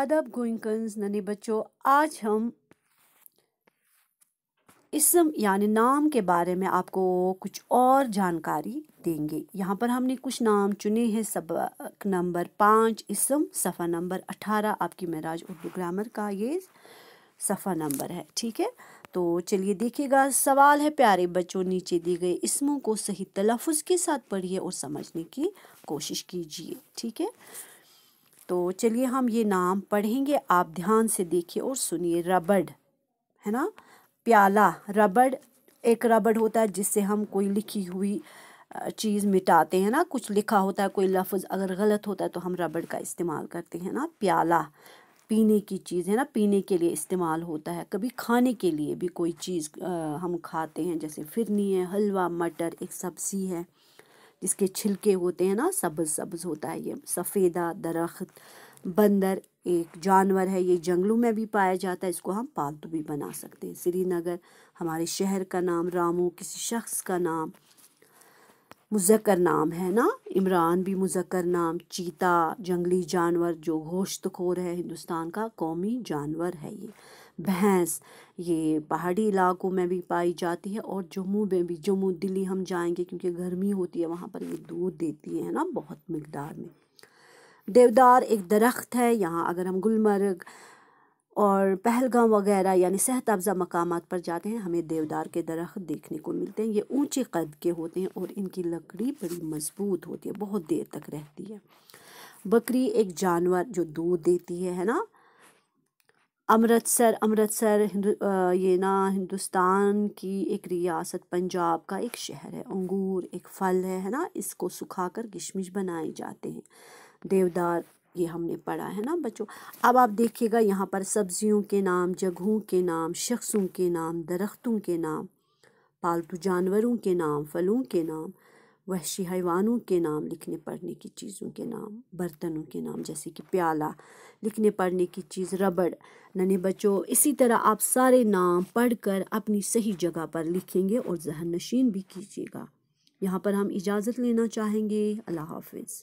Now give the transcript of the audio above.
अदब गोइंकन्स नन्हे बच्चों आज हम इसम यानि नाम के बारे में आपको कुछ और जानकारी देंगे यहाँ पर हमने कुछ नाम चुने हैं सबक नंबर पाँच इसम सफ़ा नंबर अठारह आपकी महराज उर्दू ग्रामर का ये सफ़ा नंबर है ठीक है तो चलिए देखिएगा सवाल है प्यारे बच्चों नीचे दिए गए इसमों को सही तलफ़ के साथ पढ़िए और समझने की कोशिश कीजिए ठीक है तो चलिए हम ये नाम पढ़ेंगे आप ध्यान से देखिए और सुनिए रबड़ है ना प्याला रबड़ एक रबड़ होता है जिससे हम कोई लिखी हुई चीज़ मिटाते हैं ना कुछ लिखा होता है कोई लफ्ज़ अगर गलत होता है तो हम रबड़ का इस्तेमाल करते हैं ना प्याला पीने की चीज़ है ना पीने के लिए इस्तेमाल होता है कभी खाने के लिए भी कोई चीज़ हम खाते हैं जैसे फिरनी है हलवा मटर एक सब्ज़ी है जिसके छिलके होते हैं ना सब्ज सब्ज होता है ये सफ़ेदा दरख्त बंदर एक जानवर है ये जंगलों में भी पाया जाता है इसको हम पालतू भी बना सकते हैं श्रीनगर हमारे शहर का नाम रामू किसी शख्स का नाम मुज़क्र नाम है ना इमरान भी मुज़क्र नाम चीता जंगली जानवर जो गोश्त खोर है हिंदुस्तान का कौमी जानवर है ये भैंस ये पहाड़ी इलाकों में भी पाई जाती है और जम्मू में भी जम्मू दिल्ली हम जाएंगे क्योंकि गर्मी होती है वहाँ पर ये दूध देती है ना बहुत मकदार में देवदार एक दरख्त है यहाँ अगर हम गुलमर्ग और पहलगाम वगैरह यानी सेहत अफजा मकाम पर जाते हैं हमें देवदार के दरख्त देखने को मिलते हैं ये ऊंचे कद के होते हैं और इनकी लकड़ी बड़ी मजबूत होती है बहुत देर तक रहती है बकरी एक जानवर जो दूध देती है है ना अमृतसर अमृतसर ये ना हिंदुस्तान की एक रियासत पंजाब का एक शहर है अंगूर एक फल है है ना इसको सुखाकर किशमिश बनाए जाते हैं देवदार ये हमने पढ़ा है ना बच्चों अब आप देखिएगा यहाँ पर सब्जियों के नाम जगहों के नाम शख्सों के नाम दरख्तों के नाम पालतू जानवरों के नाम फलों के नाम वहशी हैवानों के नाम लिखने पढ़ने की चीज़ों के नाम बर्तनों के नाम जैसे कि प्याला लिखने पढ़ने की चीज़ रबड़ नन्हे बच्चों इसी तरह आप सारे नाम पढ़कर अपनी सही जगह पर लिखेंगे और जहन नशीन भी कीजिएगा यहाँ पर हम इजाज़त लेना चाहेंगे अल्लाह हाफिज़